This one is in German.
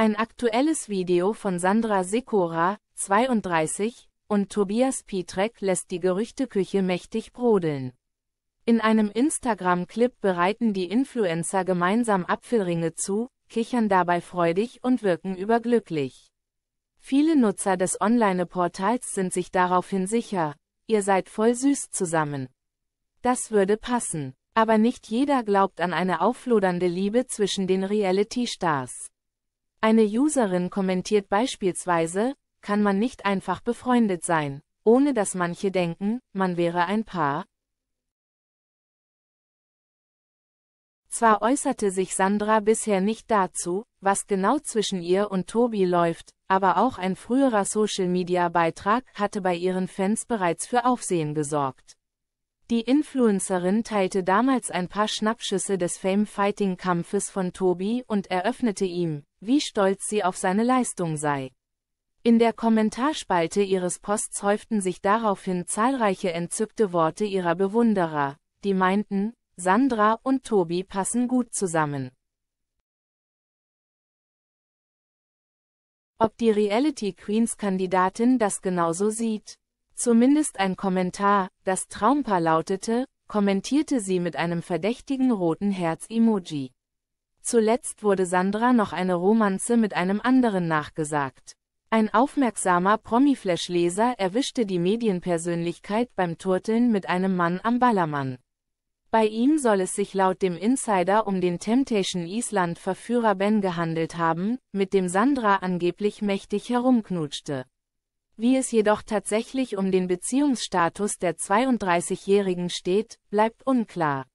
Ein aktuelles Video von Sandra Sikora, 32, und Tobias Pietrek lässt die Gerüchteküche mächtig brodeln. In einem Instagram-Clip bereiten die Influencer gemeinsam Apfelringe zu, kichern dabei freudig und wirken überglücklich. Viele Nutzer des Online-Portals sind sich daraufhin sicher, ihr seid voll süß zusammen. Das würde passen, aber nicht jeder glaubt an eine auflodernde Liebe zwischen den Reality-Stars. Eine Userin kommentiert beispielsweise, kann man nicht einfach befreundet sein, ohne dass manche denken, man wäre ein Paar. Zwar äußerte sich Sandra bisher nicht dazu, was genau zwischen ihr und Tobi läuft, aber auch ein früherer Social-Media-Beitrag hatte bei ihren Fans bereits für Aufsehen gesorgt. Die Influencerin teilte damals ein paar Schnappschüsse des Fame-Fighting-Kampfes von Tobi und eröffnete ihm, wie stolz sie auf seine Leistung sei. In der Kommentarspalte ihres Posts häuften sich daraufhin zahlreiche entzückte Worte ihrer Bewunderer, die meinten, Sandra und Tobi passen gut zusammen. Ob die Reality Queens Kandidatin das genauso sieht? Zumindest ein Kommentar, das Traumpaar lautete, kommentierte sie mit einem verdächtigen roten Herz-Emoji. Zuletzt wurde Sandra noch eine Romanze mit einem anderen nachgesagt. Ein aufmerksamer Promiflash-Leser erwischte die Medienpersönlichkeit beim Turteln mit einem Mann am Ballermann. Bei ihm soll es sich laut dem Insider um den Temptation Island-Verführer Ben gehandelt haben, mit dem Sandra angeblich mächtig herumknutschte. Wie es jedoch tatsächlich um den Beziehungsstatus der 32-Jährigen steht, bleibt unklar.